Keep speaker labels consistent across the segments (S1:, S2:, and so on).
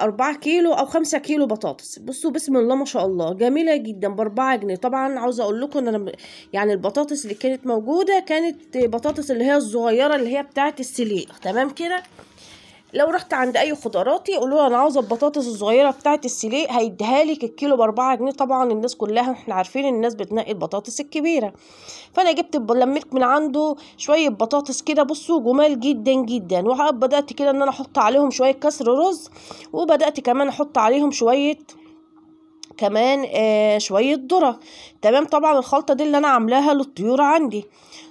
S1: 4 كيلو أو 5 كيلو بطاطس بصوا بسم الله ما شاء الله جميلة جدا ب 4 جنيه طبعا عاوزة أقول لكم أنا يعني البطاطس اللي كانت موجودة كانت بطاطس اللي هي الصغيرة اللي هي بتاعت السليق تمام كده لو رحت عند اي خضاراتي قول انا عاوزه البطاطس الصغيره بتاعه السيليه هيديها لك الكيلو ب 4 جنيه طبعا الناس كلها احنا عارفين الناس بتنقي البطاطس الكبيره فانا جبت لميت من عنده شويه بطاطس كده بصوا جمال جدا جدا وبدات كده ان انا احط عليهم شويه كسر رز وبدات كمان احط عليهم شويه كمان آه شويه ذره تمام طبعا الخلطه دي اللي انا عاملاها للطيور عندي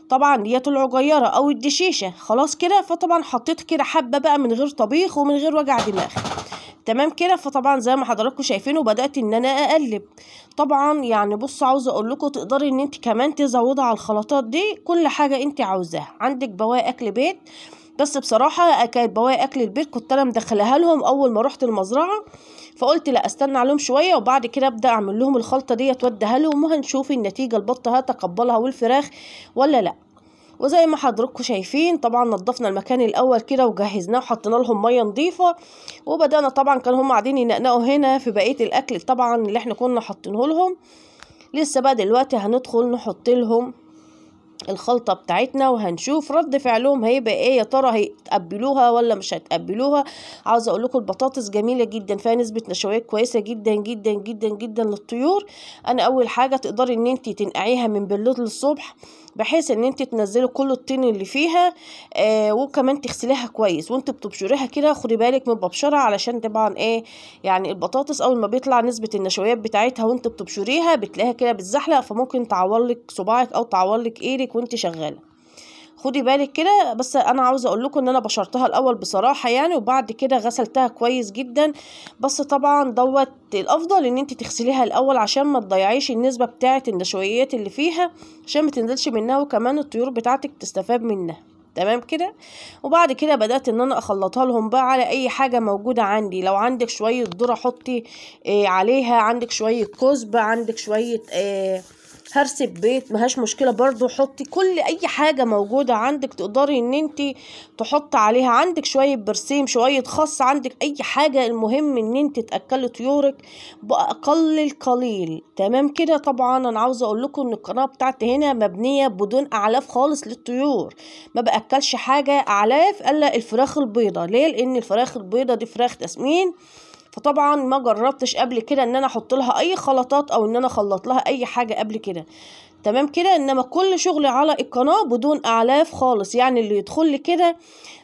S1: طبعا ديت العجيره او الدشيشه خلاص كده فطبعا حطيت كده حبه بقى من غير طبيخ ومن غير وجع دماغ تمام كده فطبعا زي ما حضراتكم شايفين وبدات ان انا اقلب طبعا يعني بص عاوزه اقول لكم تقدري ان انت كمان تزودي على الخلطات دي كل حاجه انت عاوزاها عندك بواقي اكل بيت بس بصراحه كانت بوايا اكل البيت كنت انا مدخلها لهم اول ما روحت المزرعه فقلت لا استنى عليهم شويه وبعد كده ابدا اعمل لهم الخلطه ديت واديها لهم وهنشوف النتيجه البط هتقبلها والفراخ ولا لا وزي ما حضراتكم شايفين طبعا نظفنا المكان الاول كده وجهزناه وحطينا لهم ميه نظيفه وبدانا طبعا كانوا هم قاعدين ينقنقوا هنا في بقيه الاكل طبعا اللي احنا كنا حاطينه لهم لسه بقى دلوقتي هندخل نحط لهم الخلطة بتاعتنا وهنشوف رد فعلهم هيبقى ايه يا ترى هيتقبلوها ولا مش هيتقبلوها عاوزة اقول لكم البطاطس جميلة جدا فيها نسبة نشويات كويسة جدا جدا جدا جدا للطيور انا اول حاجة تقدري ان انت تنقعيها من بالليل للصبح بحيث ان انت تنزلي كل الطين اللي فيها آه وكمان تغسليها كويس وانت بتبشريها كده خدي بالك من الببشره علشان طبعا ايه يعني البطاطس اول ما بيطلع نسبه النشويات بتاعتها وانت بتبشريها بتلاقيها كده بتزحلق فممكن تعورلك صباعك او تعورلك ايدك وانت شغاله خدي بالك كده بس انا عاوزه اقول لكم ان انا بشرتها الاول بصراحه يعني وبعد كده غسلتها كويس جدا بس طبعا دوت الافضل ان انت تغسليها الاول عشان ما تضيعيش النسبه بتاعه النشويات اللي فيها عشان ما تنزلش منها وكمان الطيور بتاعتك تستفاد منها تمام كده وبعد كده بدات ان انا اخلطها لهم بقى على اي حاجه موجوده عندي لو عندك شويه ذره حطي إيه عليها عندك شويه كزبه عندك شويه إيه هرسة بيت مهاش مشكلة برضو حطي كل اي حاجة موجودة عندك تقدري ان انت تحط عليها عندك شوية برسيم شوية خاص عندك اي حاجة المهم ان انت تأكلي طيورك باقل القليل تمام كده طبعا انا عاوزة اقول لكم ان القناة بتاعتي هنا مبنية بدون اعلاف خالص للطيور ما باكلش حاجة اعلاف الا الفراخ البيضة ليه لان الفراخ البيضة دي فراخ تسمين فطبعا ما جربتش قبل كده ان انا احط لها اي خلطات او ان انا خلط لها اي حاجه قبل كده تمام كده انما كل شغلي على القناه بدون اعلاف خالص يعني اللي يدخل لي كده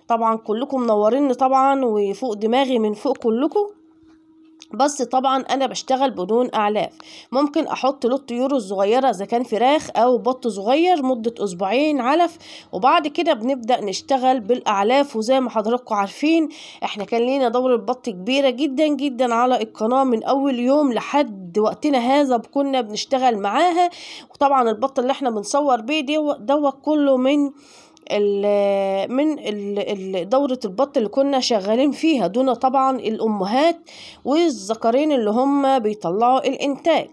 S1: طبعا كلكم منوريني طبعا وفوق دماغي من فوق كلكم بس طبعا انا بشتغل بدون اعلاف ممكن احط له الطيور الصغيره اذا كان فراخ او بط صغير مده اسبوعين علف وبعد كده بنبدا نشتغل بالاعلاف وزي ما حضراتكم عارفين احنا كان لينا دوره بط كبيره جدا جدا على القناه من اول يوم لحد وقتنا هذا كنا بنشتغل معاها وطبعا البط اللي احنا بنصور بيه دوت كله من من دورة البط اللي كنا شغالين فيها دون طبعا الأمهات والذكرين اللي هم بيطلعوا الإنتاج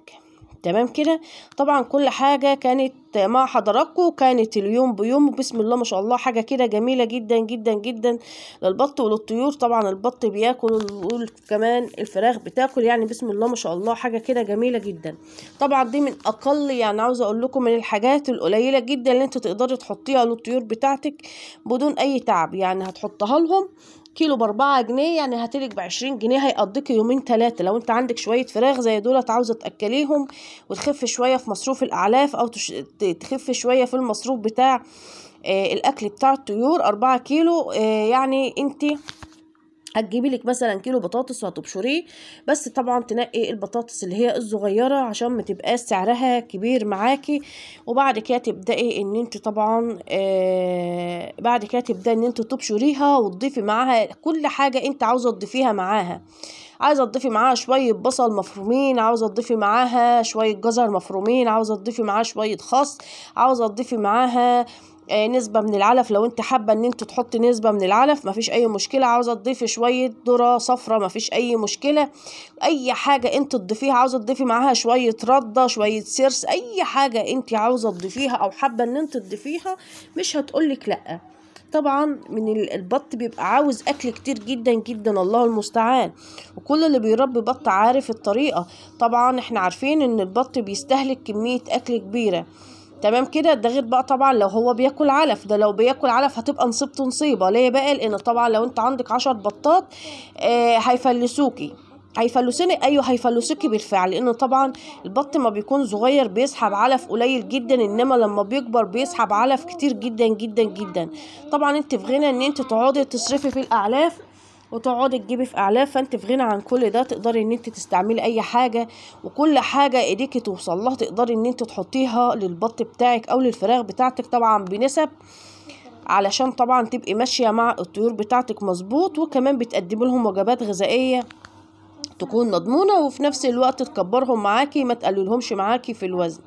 S1: تمام كده طبعا كل حاجة كانت مع حضراتكم كانت اليوم بيوم بسم الله ما شاء الله حاجة كده جميلة جدا جدا جدا للبط وللطيور طبعا البط بياكل وكمان الفراخ بتاكل يعني بسم الله ما شاء الله حاجة كده جميلة جدا طبعا دي من أقل يعني عاوزة أقول لكم من الحاجات القليلة جدا اللي انت تقدري تحطيها للطيور بتاعتك بدون أي تعب يعني هتحطها لهم كيلو باربعة جنيه يعني هتلك بعشرين جنيه هيقضيك يومين تلاتة لو انت عندك شوية فراخ زي دولت عاوزة تأكليهم وتخف شوية في مصروف الأعلاف أو تخف شوية في المصروف بتاع آه الأكل بتاع الطيور أربعة كيلو آه يعني انت هتجيبي لك مثلا كيلو بطاطس وهتبشريه بس طبعا تنقي البطاطس اللي هي الصغيره عشان ما تبقاش سعرها كبير معاكي وبعد كده تبداي ان انت طبعا آه بعد كده تبداي ان انت تبشريها وتضيفي معاها كل حاجه انت عاوزه تضيفيها معاها عايزه تضيفي معاها شويه بصل مفرومين عاوزه تضيفي معاها شويه جزر مفرومين عاوزه تضيفي معاها شويه خس عاوزه تضيفي معاها آه، نسبة من العلف لو انت حابة ان انت تحط نسبة من العلف مفيش اي مشكلة عاوزة تضيفي شوية ذرة صفرة مفيش اي مشكلة اي حاجة انت تضيفيها عاوزة تضيفي معاها شوية ردة شوية سيرس اي حاجة انت عاوزة تضيفيها او حابة ان انت تضيفيها مش هتقولك لأ طبعا من البط بيبقى عاوز اكل كتير جدا جدا الله المستعان وكل اللي بيربي بط عارف الطريقة طبعا احنا عارفين ان البط بيستهلك كمية اكل كبيرة تمام كده ده غير بقى طبعا لو هو بياكل علف ده لو بياكل علف هتبقى نصيبته نصيبه ليه بقى لان طبعا لو انت عندك عشر بطات آه هيفلسوكي هيفلسني ايوه هيفلسوكي بالفعل لان طبعا البط ما بيكون صغير بيسحب علف قليل جدا انما لما بيكبر بيسحب علف كتير جدا جدا جدا طبعا انت في غنى ان انت تقعدي تصرفي في الاعلاف وتقعدي تجيبي في اعلاف فانت في غنى عن كل ده تقدري ان انت تستعملي اي حاجه وكل حاجه ايديكي توصل لها تقدري ان انت تحطيها للبط بتاعك او للفراغ بتاعتك طبعا بنسب علشان طبعا تبقي ماشيه مع الطيور بتاعتك مظبوط وكمان بتقدمي لهم وجبات غذائيه تكون مضمونه وفي نفس الوقت تكبرهم معاكي ما تقللهمش معاكي في الوزن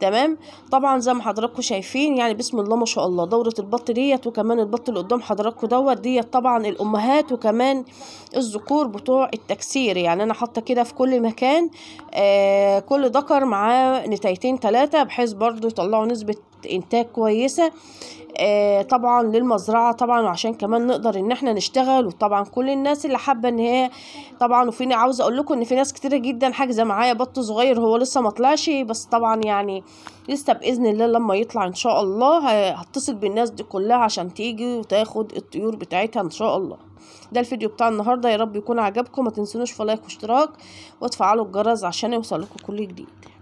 S1: تمام طبعا زي ما حضراتكم شايفين يعني بسم الله ما شاء الله دوره البط ديت وكمان البط اللي قدام حضراتكم دوت ديت طبعا الامهات وكمان الذكور بتوع التكسير يعني انا حاطه كده في كل مكان آه كل ذكر معاه نتايتين ثلاثه بحيث برضو يطلعوا نسبه انتاج كويسه آه طبعا للمزرعه طبعا وعشان كمان نقدر ان احنا نشتغل وطبعا كل الناس اللي حابه ان هي طبعا وفينا عاوزه اقول لكم ان في ناس كتيره جدا حاجزه معايا بط صغير هو لسه ما طلعش بس طبعا يعني لسه باذن الله لما يطلع ان شاء الله هتصل بالناس دي كلها عشان تيجي وتاخد الطيور بتاعتها ان شاء الله ده الفيديو بتاع النهارده يا رب يكون عجبكم ما تنسونوش في لايك واشتراك وتفعلوا الجرس عشان يوصل لكم كل جديد